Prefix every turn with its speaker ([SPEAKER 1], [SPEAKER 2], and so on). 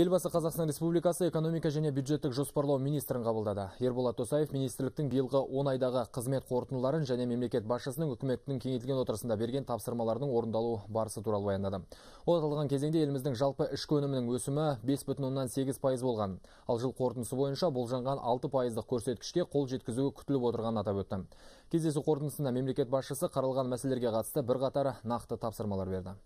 [SPEAKER 1] елбасы қазақстан республикасы экономика және бюджеттік жоспарлау министрін қабылдады ерболат досаев министрліктің биылғы он айдағы қызмет қорытындыларын және мемлекет басшысының үкіметтің кеңейтілген отырысында берген тапсырмалардың орындалу барысы туралы баяндады ол аталған кезеңде еліміздің жалпы ішкі өнімінің өсімі бес бүтін оннан болған ал жыл қорытындысы бойынша болжанған алты пайыздық көрсеткішке қол жеткізу күтіліп отырғанын атап өтті кездесу қорытындысында мемлекет басшысы қаралған мәселелерге қатысты бірқатар нақты тапсырмалар берді